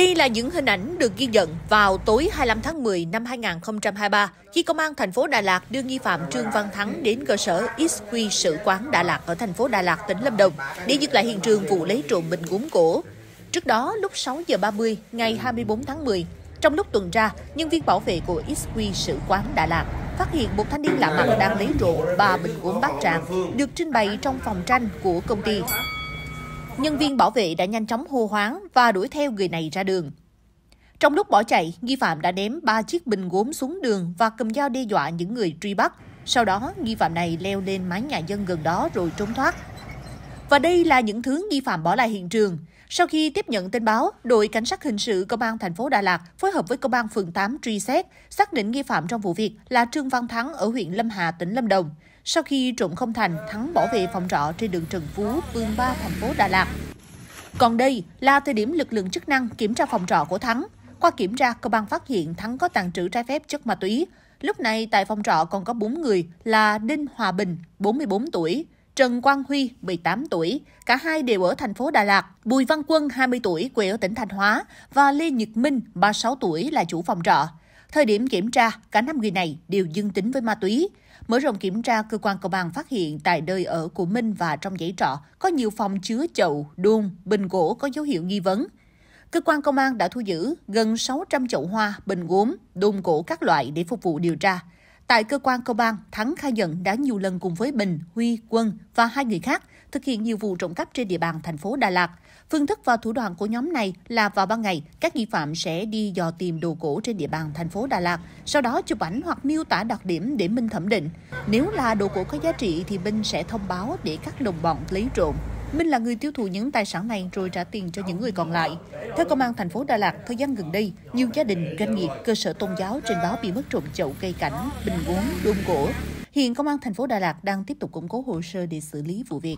Đây là những hình ảnh được ghi nhận vào tối 25 tháng 10 năm 2023 khi công an thành phố Đà Lạt đưa nghi phạm Trương Văn Thắng đến cơ sở XQ Sự quán Đà Lạt ở thành phố Đà Lạt, tỉnh Lâm Đồng để dừng lại hiện trường vụ lấy trộm bình gốm cổ. Trước đó, lúc 6 giờ 30 ngày 24 tháng 10, trong lúc tuần tra, nhân viên bảo vệ của XQ Sự quán Đà Lạt phát hiện một thanh niên lạ mặt đang lấy trộm ba bình gốm bát tràng được trưng bày trong phòng tranh của công ty. Nhân viên bảo vệ đã nhanh chóng hô hoáng và đuổi theo người này ra đường. Trong lúc bỏ chạy, nghi phạm đã ném ba chiếc bình gốm xuống đường và cầm dao đe dọa những người truy bắt. Sau đó, nghi phạm này leo lên mái nhà dân gần đó rồi trốn thoát. Và đây là những thứ nghi phạm bỏ lại hiện trường. Sau khi tiếp nhận tin báo, đội cảnh sát hình sự công an thành phố Đà Lạt phối hợp với công an phường 8 truy xét, xác định nghi phạm trong vụ việc là Trương Văn Thắng ở huyện Lâm Hà, tỉnh Lâm Đồng. Sau khi trộm không thành, Thắng bỏ về phòng trọ trên đường Trần Phú, phường 3, thành phố Đà Lạt. Còn đây là thời điểm lực lượng chức năng kiểm tra phòng trọ của Thắng. Qua kiểm tra, công an phát hiện Thắng có tàng trữ trái phép chất ma túy. Lúc này tại phòng trọ còn có 4 người là Đinh Hòa Bình, 44 tuổi, Trần Quang Huy, 18 tuổi, cả hai đều ở thành phố Đà Lạt, Bùi Văn Quân, 20 tuổi, quê ở tỉnh Thanh Hóa và Lê Nhật Minh, 36 tuổi, là chủ phòng trọ. Thời điểm kiểm tra, cả năm người này đều dương tính với ma túy. Mở rộng kiểm tra, cơ quan công an phát hiện tại nơi ở của Minh và trong dãy trọ có nhiều phòng chứa chậu, đun, bình gỗ có dấu hiệu nghi vấn. Cơ quan công an đã thu giữ gần 600 chậu hoa, bình gốm, đun gỗ các loại để phục vụ điều tra. Tại cơ quan công an, Thắng khai nhận đã nhiều lần cùng với Bình, Huy, Quân và hai người khác thực hiện nhiều vụ trộm cắp trên địa bàn thành phố Đà Lạt. Phương thức và thủ đoạn của nhóm này là vào ban ngày, các nghi phạm sẽ đi dò tìm đồ cổ trên địa bàn thành phố Đà Lạt, sau đó chụp ảnh hoặc miêu tả đặc điểm để Minh thẩm định. Nếu là đồ cổ có giá trị thì Minh sẽ thông báo để các đồng bọn lấy trộm. Minh là người tiêu thụ những tài sản này rồi trả tiền cho những người còn lại. Theo công an thành phố Đà Lạt, thời gian gần đây, nhiều gia đình, doanh nghiệp, cơ sở tôn giáo trên báo bị mất trộm chậu cây cảnh, bình uống, đôn gỗ. Hiện công an thành phố Đà Lạt đang tiếp tục củng cố hồ sơ để xử lý vụ việc.